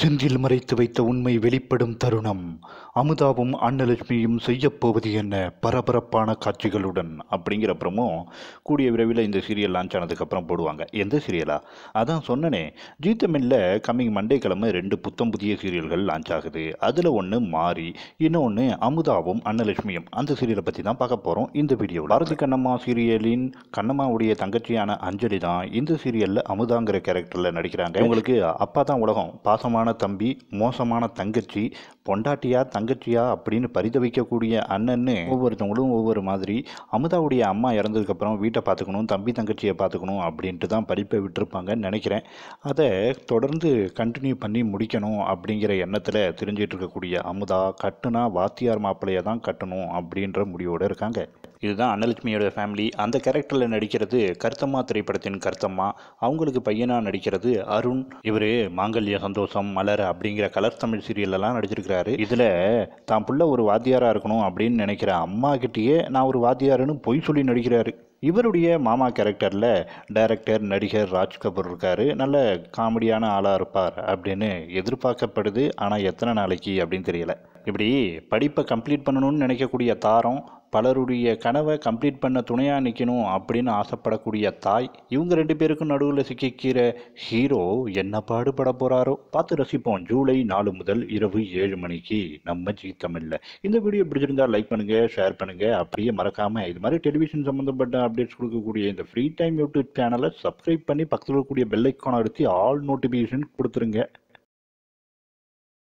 செந்தில் மறைத்து வைத்த உண்மை வெளிப்படும் தருணம் அமுதாவும் அன்னலட்சுமியும் செய்யப்போவது என்ன பரபரப்பான காட்சிகளுடன் அப்படிங்கிறப்புறமும் கூடிய விரைவில் இந்த சீரியல் லான்ச் ஆனதுக்கப்புறம் போடுவாங்க எந்த சீரியலா அதான் சொன்னனே ஜி தமிழில் கம்மிங் மண்டே கிழமை ரெண்டு புத்தம் புதிய சீரியல்கள் லான்ச் ஆகுது அதில் ஒன்று மாறி இன்னொன்று அமுதாவும் அன்னலட்சுமியும் அந்த சீரியலை பற்றி தான் பார்க்க போகிறோம் இந்த வீடியோ பாரதி கண்ணம்மா சீரியலின் கண்ணம்மாவுடைய தங்கச்சியான அஞ்சலி தான் இந்த சீரியலில் அமுதாங்கிற கேரக்டரில் நடிக்கிறாங்க உங்களுக்கு அப்பா தான் உலகம் பாசமாக மோசமான தம்பி மோசமான தங்கச்சி பொண்டாட்டியா தங்கச்சியா அப்படின்னு பரிதவிக்கக்கூடிய அண்ணன்னு ஒவ்வொருத்தவங்களும் ஒவ்வொரு மாதிரி அமுதாவுடைய அம்மா இறந்ததுக்கப்புறம் வீட்டை பார்த்துக்கணும் தம்பி தங்கச்சியை பார்த்துக்கணும் அப்படின்ட்டு தான் படிப்பை விட்டுருப்பாங்கன்னு நினைக்கிறேன் அதை தொடர்ந்து கண்டினியூ பண்ணி முடிக்கணும் அப்படிங்கிற எண்ணத்தில் தெரிஞ்சிட்ருக்கக்கூடிய இருக்கக்கூடிய அமுதா கட்டுனா வாத்தியார் மாப்பிள்ளையை தான் கட்டணும் அப்படின்ற முடிவோடு இருக்காங்க இதுதான் அன்னலட்சுமியோட ஃபேமிலி அந்த கேரக்டரில் நடிக்கிறது கர்த்தம்மா திரைப்படத்தின் கர்த்தம்மா அவங்களுக்கு பையனாக நடிக்கிறது அருண் இவர் மாங்கல்ய சந்தோஷம் மலர் அப்படிங்கிற கலர் தமிழ் சீரியல்லாம் நடிச்சிருக்கிறாரு இதில் தான் புள்ள ஒரு வாத்தியாராக இருக்கணும் அப்படின்னு நினைக்கிற அம்மா கிட்டேயே நான் ஒரு வாத்தியாருன்னு பொய் சொல்லி நடிக்கிறாரு இவருடைய மாமா கேரக்டரில் டைரக்டர் நடிகர் ராஜ்கபூர் இருக்கார் நல்ல காமெடியான ஆளாக இருப்பார் அப்படின்னு எதிர்பார்க்கப்படுது ஆனால் எத்தனை நாளைக்கு அப்படின்னு தெரியல இப்படி படிப்பை கம்ப்ளீட் பண்ணணும்னு நினைக்கக்கூடிய தாரம் பலருடைய கனவை கம்ப்ளீட் பண்ண துணையாக நிற்கணும் அப்படின்னு ஆசைப்படக்கூடிய தாய் இவங்க ரெண்டு பேருக்கும் நடுவில் சிக்கிக்கிற ஹீரோ என்ன பாடுபட போகிறாரோ பார்த்து ரசிப்போம் ஜூலை நாலு முதல் இரவு ஏழு மணிக்கு நம்ம ஜீத்தமில்லை தமிழில் இந்த வீடியோ பிடிச்சிருந்தால் லைக் பண்ணுங்கள் ஷேர் பண்ணுங்கள் அப்படியே மறக்காமல் இது மாதிரி டெலிவிஷன் சம்மந்தப்பட்ட அப்டேட்ஸ் கொடுக்கக்கூடிய இந்த ஃப்ரீ டைம் யூடியூப் சேனலை சப்ஸ்கிரைப் பண்ணி பக்கத்தில் இருக்கக்கூடிய பெல்லைக்கான ஐக்கானை அழுத்தி ஆல் நோட்டிஃபிகேஷன் கொடுத்துருங்க